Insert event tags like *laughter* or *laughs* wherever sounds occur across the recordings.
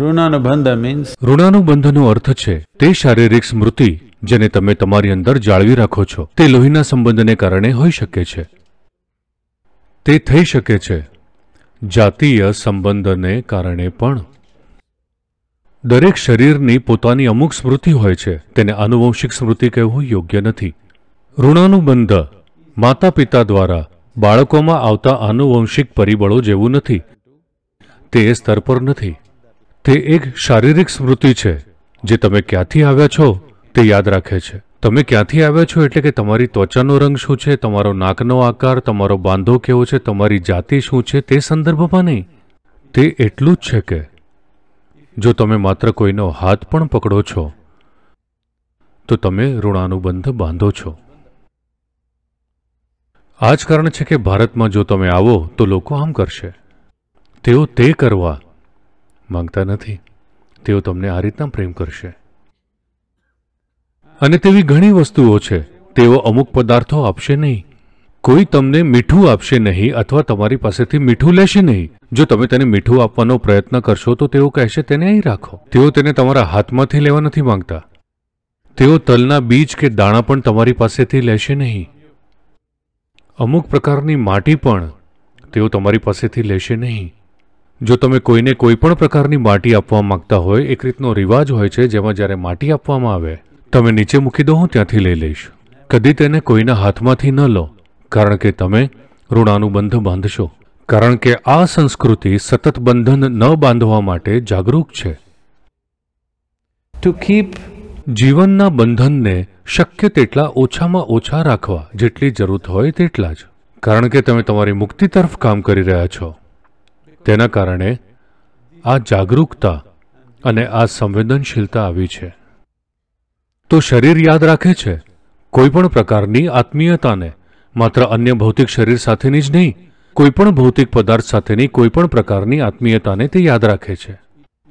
ઋણાનુબંધ means ઋણાનુબંધનો અર્થ છે તે શારીરિક સ્મૃતિ જેને તમે તમારી અંદર જાળવી રાખો છો તે લોહીના સંબંધને કારણે હોઈ શકે છે તે થઈ શકે છે જાતીય સંબંધને કારણે પણ દરેક શરીરની પોતાની અમુક સ્મૃતિ હોય છે તેને આનુવંશિક સ્મૃતિ કહેવું યોગ્ય નથી ઋણાનુબંધ માતા પિતા દ્વારા બાળકોમાં આવતા આનુવંશિક પરિબળો જેવું નથી તે સ્તર પર નથી તે એક શારીરિક સ્મૃતિ છે જે તમે ક્યાંથી આવ્યા છો તે યાદ રાખે છે તમે ક્યાંથી આવ્યા છો એટલે કે તમારી ત્વચાનો રંગ શું છે તમારો નાકનો આકાર તમારો બાંધો કેવો છે તમારી જાતિ શું છે તે સંદર્ભમાં નહીં તે એટલું જ છે કે જો તમે માત્ર કોઈનો હાથ પણ પકડો છો તો તમે ઋણાનુબંધ બાંધો છો આ જ કારણ છે કે ભારતમાં જો તમે આવો તો લોકો આમ કરશે તેઓ તે કરવા માંગતા નથી તેઓ તમને આ રીતના પ્રેમ કરશે અને તેવી ઘણી વસ્તુઓ છે તેઓ અમુક પદાર્થો આપશે નહીં કોઈ તમને મીઠું આપશે નહીં અથવા તમારી પાસેથી મીઠું લેશે નહીં જો તમે તેને મીઠું આપવાનો પ્રયત્ન કરશો તો તેઓ કહેશે તેને અહીં રાખો તેઓ તેને તમારા હાથમાંથી લેવા નથી માંગતા તેઓ તલના બીજ કે દાણા પણ તમારી પાસેથી લેશે નહીં અમુક પ્રકારની માટી પણ તેઓ તમારી પાસેથી લેશે નહીં જો તમે કોઈને કોઈ પણ પ્રકારની માટી આપવા માંગતા હોય એક રીતનો રિવાજ હોય છે જેમાં જ્યારે માટી આપવામાં આવે તમે નીચે મૂકી દો હું ત્યાંથી લઈ લઈશ કદી તેને કોઈના હાથમાંથી ન લો કારણ કે તમે ઋણાનુબંધ બાંધશો કારણ કે આ સંસ્કૃતિ સતત બંધન ન બાંધવા માટે જાગરૂક છે ટુ કીપ જીવનના બંધનને શક્ય તેટલા ઓછામાં ઓછા રાખવા જેટલી જરૂર હોય તેટલા જ કારણ કે તમે તમારી મુક્તિ તરફ કામ કરી રહ્યા છો તેના કારણે આ જાગરૂકતા અને આ સંવેદનશીલતા આવી છે તો શરીર યાદ રાખે છે કોઈપણ પ્રકારની આત્મીયતાને માત્ર અન્ય ભૌતિક શરીર સાથેની જ નહીં કોઈપણ ભૌતિક પદાર્થ સાથેની કોઈપણ પ્રકારની આત્મીયતાને તે યાદ રાખે છે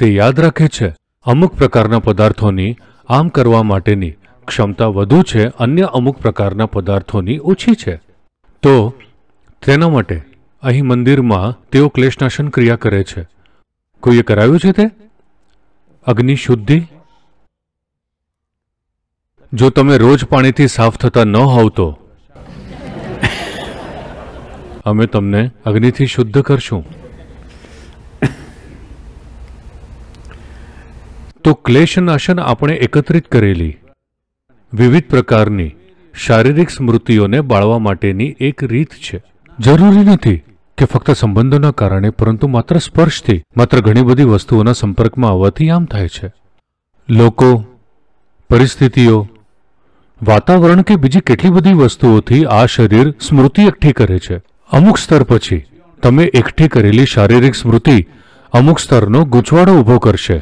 તે યાદ રાખે છે અમુક પ્રકારના પદાર્થોની આમ કરવા માટેની ક્ષમતા વધુ છે અન્ય અમુક પ્રકારના પદાર્થોની ઓછી છે તો તેના માટે અહીં મંદિરમાં તેઓ ક્લેશનાશન ક્રિયા કરે છે કોઈએ કરાવ્યું છે તે અગ્નિ શુદ્ધિ જો તમે રોજ પાણીથી સાફ થતા ન હોવ તો અમે તમને અગ્નિથી શુદ્ધ કરશું તો ક્લેશનાશન આપણે એકત્રિત કરેલી વિવિધ પ્રકારની શારીરિક સ્મૃતિઓને બાળવા માટેની એક રીત છે જરૂરી નથી કે ફક્ત સંબંધોના કારણે પરંતુ માત્ર સ્પર્શથી માત્ર ઘણી બધી વસ્તુઓના સંપર્કમાં આવવાથી આમ થાય છે લોકો પરિસ્થિતિઓ વાતાવરણ કે બીજી કેટલી બધી વસ્તુઓથી આ શરીર સ્મૃતિ એકઠી કરે છે અમુક સ્તર પછી તમે એકઠી કરેલી શારીરિક સ્મૃતિ અમુક સ્તરનો ગૂંચવાડો ઊભો કરશે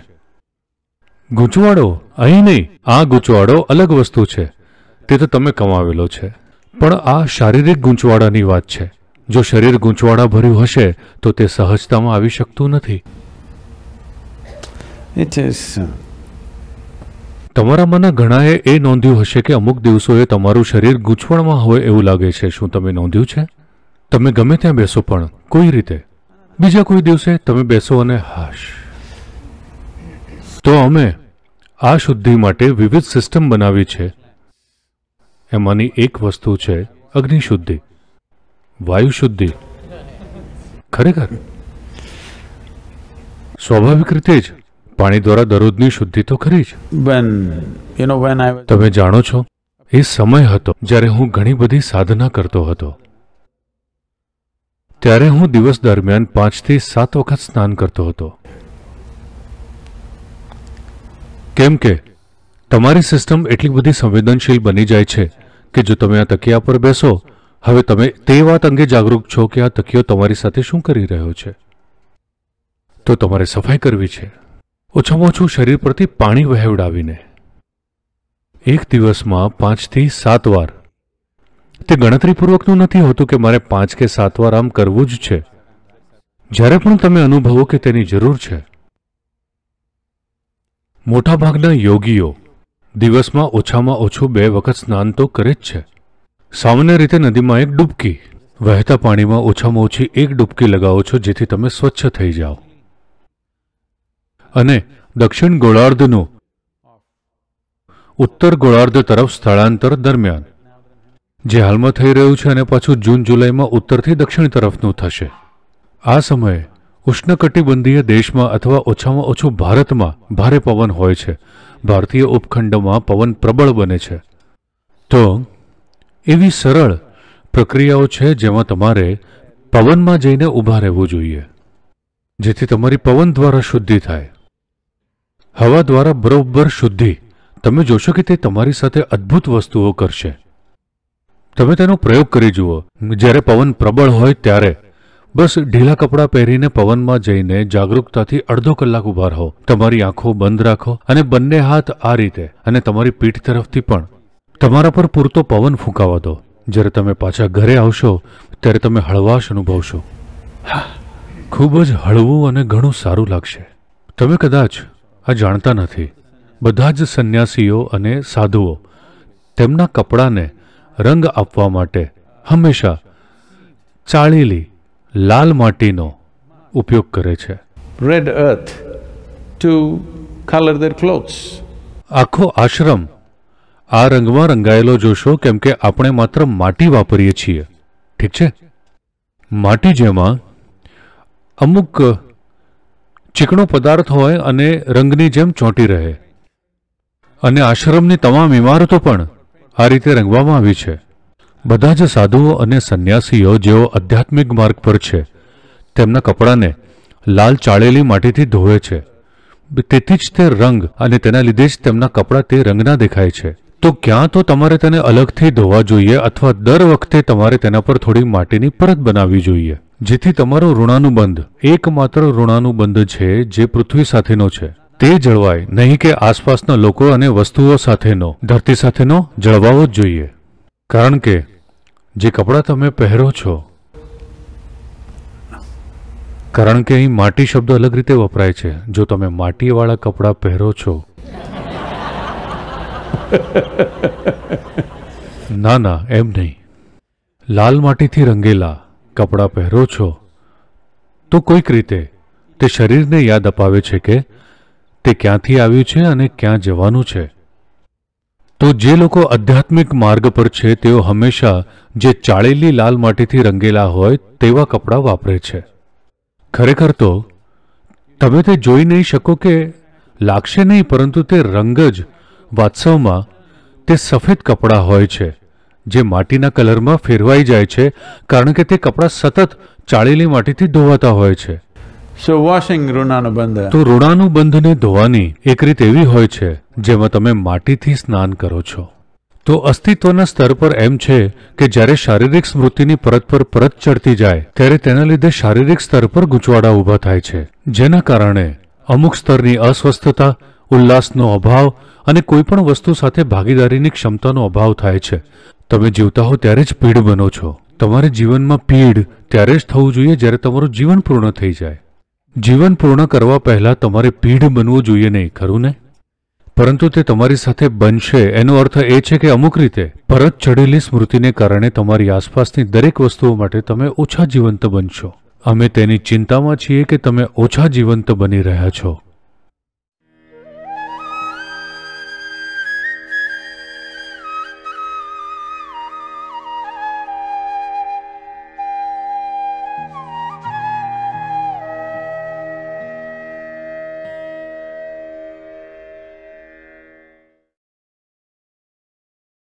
ગૂંચવાડો અહીં નહીં આ ગૂંચવાડો અલગ વસ્તુ છે તે તો તમે કમાવેલો છે પણ આ શારીરિક ગૂંચવાડાની વાત છે જો શરીર ગૂંચવાડા ભર્યું હશે તો તે સહજતામાં આવી શકતું નથી uh, તમારામાંના ઘણાએ એ નોંધ્યું હશે કે અમુક દિવસોએ તમારું શરીર ગૂંચવણમાં હોય એવું લાગે છે શું તમે નોંધ્યું છે તમે ગમે ત્યાં બેસો પણ કોઈ રીતે બીજા કોઈ દિવસે તમે બેસો અને હાશ તો અમે આ શુદ્ધિ માટે વિવિધ સિસ્ટમ બનાવી છે એમાંની એક વસ્તુ છે અગ્નિશુદ્ધિ વાયુ શુદ્ધિ ખરેખર સ્વાભાવિક રીતે જ પાણી દ્વારા દરરોજની શુદ્ધિ તો ખરી જ તમે જાણો છો એ સમય હતો જ્યારે હું ઘણી બધી સાધના કરતો હતો ત્યારે હું દિવસ દરમિયાન પાંચથી સાત વખત સ્નાન કરતો હતો કેમ કે તમારી સિસ્ટમ એટલી બધી સંવેદનશીલ બની જાય છે કે જો તમે આ તકિયા પર બેસો હવે તમે તે વાત અંગે જાગૃત છો કે આ તકિયો તમારી સાથે શું કરી રહ્યો છે તો તમારે સફાઈ કરવી છે ઓછામાં ઓછું શરીર પરથી પાણી વહેવડાવીને એક દિવસમાં પાંચથી સાત વાર તે ગણતરીપૂર્વકનું નથી હોતું કે મારે પાંચ કે સાત વાર આમ કરવું જ છે જ્યારે પણ તમે અનુભવો કે તેની જરૂર છે મોટાભાગના યોગીઓ દિવસમાં ઓછામાં ઓછું બે વખત સ્નાન તો કરે જ છે સામાન્ય રીતે નદીમાં એક ડૂબકી વહેતા પાણીમાં ઓછામાં ઓછી એક ડૂબકી લગાવો છો જેથી તમે સ્વચ્છ થઈ જાઓ અને દક્ષિણ ગોળાર્ધનું ઉત્તર ગોળાર્ધ તરફ સ્થળાંતર દરમિયાન જે હાલમાં થઈ રહ્યું છે અને પાછું જૂન જુલાઈમાં ઉત્તરથી દક્ષિણ તરફનું થશે આ સમયે ઉષ્ણકટિબંધીય દેશમાં અથવા ઓછામાં ઓછું ભારતમાં ભારે પવન હોય છે ભારતીય ઉપખંડમાં પવન પ્રબળ બને છે તો એવી સરળ પ્રક્રિયાઓ છે જેમાં તમારે પવનમાં જઈને ઊભા રહેવું જોઈએ જેથી તમારી પવન દ્વારા શુદ્ધિ થાય હવા દ્વારા બરોબર શુદ્ધિ તમે જોશો કે તે તમારી સાથે અદ્ભુત વસ્તુઓ કરશે તમે તેનો પ્રયોગ કરી જુઓ જ્યારે પવન પ્રબળ હોય ત્યારે બસ ઢીલા કપડાં પહેરીને પવનમાં જઈને જાગરૂકતાથી અડધો કલાક ઊભા રહો તમારી આંખો બંધ રાખો અને બંને હાથ આ રીતે અને તમારી પીઠ તરફથી પણ તમારા પર પૂરતો પવન ફૂંકાવા દો જ્યારે તમે પાછા ઘરે આવશો ત્યારે તમે હળવાશ અનુભવશો હા ખૂબ જ હળવું અને ઘણું સારું લાગશે તમે કદાચ આ જાણતા નથી બધા જ સંન્યાસીઓ અને સાધુઓ તેમના કપડાને રંગ આપવા માટે હંમેશા ચાળેલી લાલ માટીનો ઉપયોગ કરે છે red earth to colour their clothes આખો આશ્રમ આ રંગમાં રંગાયેલો જોશો કેમ કે આપણે માત્ર માટી વાપરીએ છીએ ઠીક છે માટી જેમાં અમુક ચીકણો પદાર્થ હોય અને રંગની જેમ ચોંટી રહે અને આશ્રમની તમામ ઇમારતો પણ આ રીતે રંગવામાં આવી છે બધા જ સાધુઓ અને સંન્યાસીઓ જેઓ આધ્યાત્મિક માર્ગ પર છે તેમના કપડાને લાલ ચાળેલી માટીથી ધોવે છે તેથી જ તે રંગ અને તેના લીધે જ તેમના કપડાં તે રંગના દેખાય છે તો ક્યાં તો તમારે તેને અલગથી ધોવા જોઈએ અથવા દર વખતે તમારે તેના પર થોડી માટીની પરત બનાવવી જોઈએ જેથી તમારો ઋણાનુબંધ એકમાત્ર ઋણાનુબંધ છે જે પૃથ્વી સાથેનો છે તે જળવાય નહીં કે આસપાસના લોકો અને વસ્તુઓ સાથેનો ધરતી સાથેનો જળવાવો જ જોઈએ કારણ કે જે કપડાં તમે પહેરો છો કારણ કે અહીં માટી શબ્દ અલગ રીતે વપરાય છે જો તમે માટીવાળા કપડાં પહેરો છો *laughs* ના ના એમ નહીં લાલ માટીથી રંગેલા કપડાં પહેરો છો તો કોઈક રીતે તે શરીરને યાદ અપાવે છે કે તે ક્યાંથી આવ્યું છે અને ક્યાં જવાનું છે તો જે લોકો આધ્યાત્મિક માર્ગ પર છે તેઓ હંમેશા જે ચાળેલી લાલ માટીથી રંગેલા હોય તેવા કપડાં વાપરે છે ખરેખર તો તમે તે જોઈ નહીં શકો કે લાગશે નહીં પરંતુ તે રંગ જ વાસ્તવમાં તે સફેદ કપડાં હોય છે જે માટીના કલરમાં ફેરવાઈ જાય છે કારણ કે તે કપડાં સતત ચાળેલી માટીથી ધોવાતા હોય છે સો વોશિંગ ઋણાનુબંધ તો ઋણાનુબંધને ધોવાની એક રીત એવી હોય છે જેમાં તમે માટીથી સ્નાન કરો છો તો અસ્તિત્વના સ્તર પર એમ છે કે જ્યારે શારીરિક સ્મૃતિની પરત પર પરત ચડતી જાય ત્યારે તેના લીધે શારીરિક સ્તર પર ગૂંચવાડા ઊભા થાય છે જેના કારણે અમુક સ્તરની અસ્વસ્થતા ઉલ્લાસનો અભાવ અને કોઈપણ વસ્તુ સાથે ભાગીદારીની ક્ષમતાનો અભાવ થાય છે તમે જીવતા હો ત્યારે જ પીડ બનો છો તમારે જીવનમાં પીડ ત્યારે જ થવું જોઈએ જ્યારે તમારું જીવન પૂર્ણ થઈ જાય જીવન પૂર્ણ કરવા પહેલાં તમારે પીડ બનવું જોઈએ નહીં ખરું ને પરંતુ તે તમારી સાથે બનશે એનો અર્થ એ છે કે અમુક રીતે પરત ચડેલી સ્મૃતિને કારણે તમારી આસપાસની દરેક વસ્તુઓ માટે તમે ઓછા જીવંત બનશો અમે તેની ચિંતામાં છીએ કે તમે ઓછા જીવંત બની રહ્યા છો